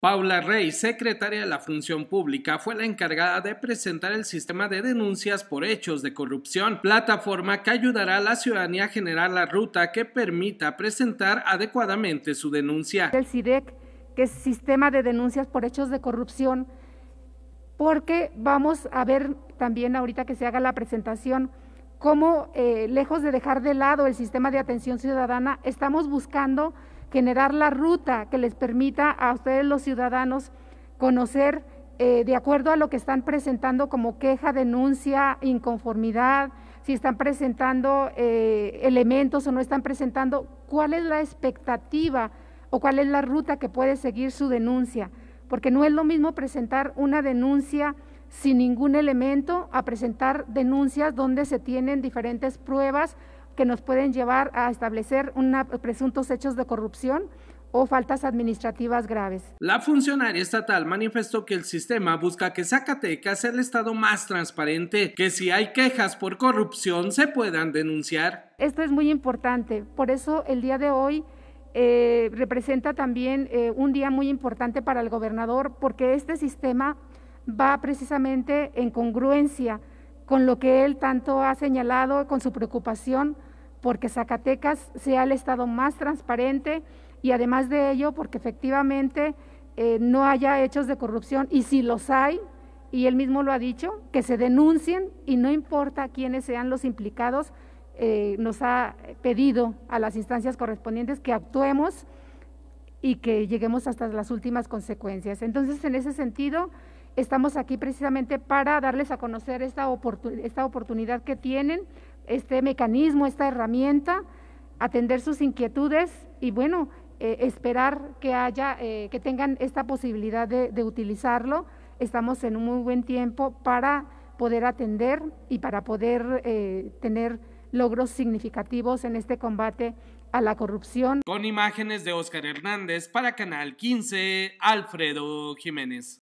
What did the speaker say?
Paula Rey, secretaria de la Función Pública, fue la encargada de presentar el sistema de denuncias por hechos de corrupción, plataforma que ayudará a la ciudadanía a generar la ruta que permita presentar adecuadamente su denuncia. El CIDEC, que es Sistema de Denuncias por Hechos de Corrupción, porque vamos a ver también ahorita que se haga la presentación cómo, eh, lejos de dejar de lado el sistema de atención ciudadana, estamos buscando generar la ruta que les permita a ustedes los ciudadanos conocer eh, de acuerdo a lo que están presentando como queja, denuncia, inconformidad, si están presentando eh, elementos o no están presentando, cuál es la expectativa o cuál es la ruta que puede seguir su denuncia. Porque no es lo mismo presentar una denuncia sin ningún elemento a presentar denuncias donde se tienen diferentes pruebas que nos pueden llevar a establecer presuntos hechos de corrupción o faltas administrativas graves. La funcionaria estatal manifestó que el sistema busca que Zacatecas sea el estado más transparente, que si hay quejas por corrupción se puedan denunciar. Esto es muy importante, por eso el día de hoy eh, representa también eh, un día muy importante para el gobernador, porque este sistema va precisamente en congruencia con lo que él tanto ha señalado, con su preocupación porque Zacatecas sea el estado más transparente y además de ello porque efectivamente eh, no haya hechos de corrupción y si los hay, y él mismo lo ha dicho, que se denuncien y no importa quiénes sean los implicados, eh, nos ha pedido a las instancias correspondientes que actuemos y que lleguemos hasta las últimas consecuencias. Entonces, en ese sentido, estamos aquí precisamente para darles a conocer esta, esta oportunidad que tienen este mecanismo, esta herramienta, atender sus inquietudes y bueno, eh, esperar que haya, eh, que tengan esta posibilidad de, utilizarlo. Estamos en un muy buen tiempo para poder atender y para poder eh, tener logros significativos en este combate a la corrupción. Con imágenes de Óscar Hernández para Canal 15, Alfredo Jiménez.